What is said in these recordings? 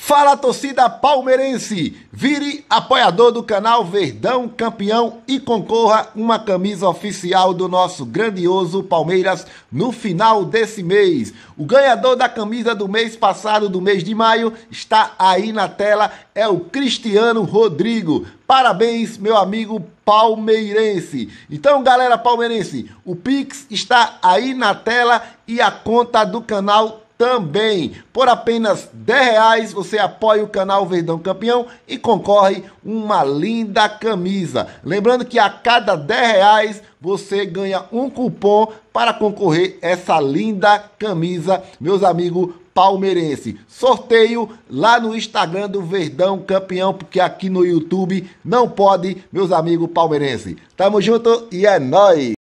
Fala torcida palmeirense, vire apoiador do canal Verdão Campeão e concorra uma camisa oficial do nosso grandioso Palmeiras no final desse mês. O ganhador da camisa do mês passado, do mês de maio, está aí na tela, é o Cristiano Rodrigo. Parabéns, meu amigo palmeirense. Então, galera palmeirense, o Pix está aí na tela e a conta do canal também. Por apenas 10 reais você apoia o canal Verdão Campeão e concorre uma linda camisa. Lembrando que a cada 10 reais você ganha um cupom para concorrer essa linda camisa, meus amigos palmeirense. Sorteio lá no Instagram do Verdão Campeão, porque aqui no YouTube não pode, meus amigos palmeirense. Tamo junto e é nóis!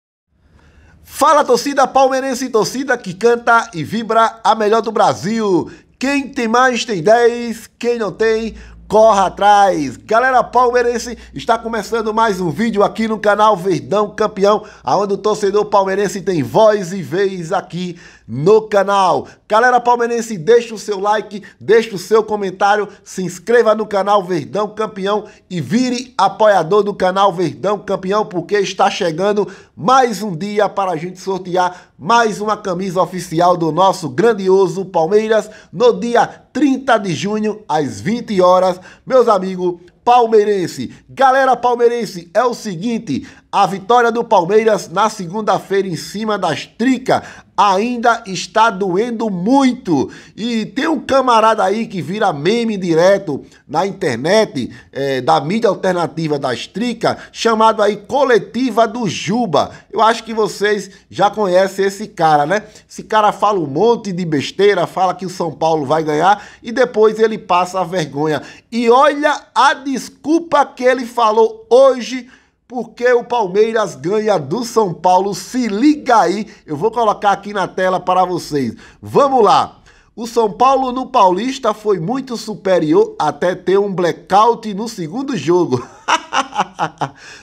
Fala torcida palmeirense, torcida que canta e vibra a melhor do Brasil. Quem tem mais tem 10, quem não tem corra atrás. Galera palmeirense, está começando mais um vídeo aqui no canal Verdão Campeão, aonde o torcedor palmeirense tem voz e vez aqui no canal. Galera palmeirense, deixa o seu like, deixa o seu comentário, se inscreva no canal Verdão Campeão e vire apoiador do canal Verdão Campeão, porque está chegando mais um dia para a gente sortear mais uma camisa oficial do nosso grandioso Palmeiras no dia 30 de junho às 20 horas meus amigos, palmeirense. Galera palmeirense, é o seguinte: a vitória do Palmeiras na segunda-feira em cima das Trica ainda está doendo muito. E tem um camarada aí que vira meme direto na internet é, da mídia alternativa das Trica, chamado aí Coletiva do Juba. Eu acho que vocês já conhecem esse cara, né? Esse cara fala um monte de besteira, fala que o São Paulo vai ganhar e depois ele passa a vergonha. E olha a desculpa que ele falou hoje porque o Palmeiras ganha do São Paulo. Se liga aí, eu vou colocar aqui na tela para vocês. Vamos lá. O São Paulo no Paulista foi muito superior até ter um blackout no segundo jogo.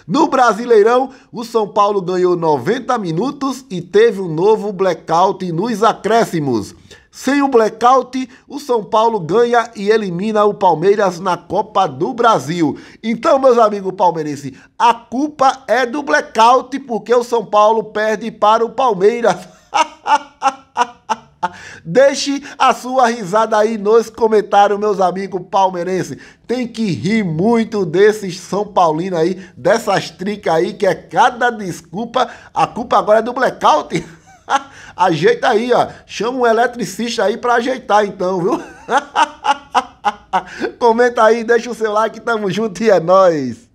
no Brasileirão, o São Paulo ganhou 90 minutos e teve um novo blackout nos acréscimos. Sem o blackout, o São Paulo ganha e elimina o Palmeiras na Copa do Brasil. Então, meus amigos palmeirenses, a culpa é do blackout porque o São Paulo perde para o Palmeiras. Deixe a sua risada aí nos comentários, meus amigos palmeirenses. Tem que rir muito desses São Paulino aí, dessas tricas aí, que é cada desculpa. A culpa agora é do blackout. Ajeita aí, ó. Chama um eletricista aí pra ajeitar, então, viu? Comenta aí, deixa o seu like, tamo junto e é nóis.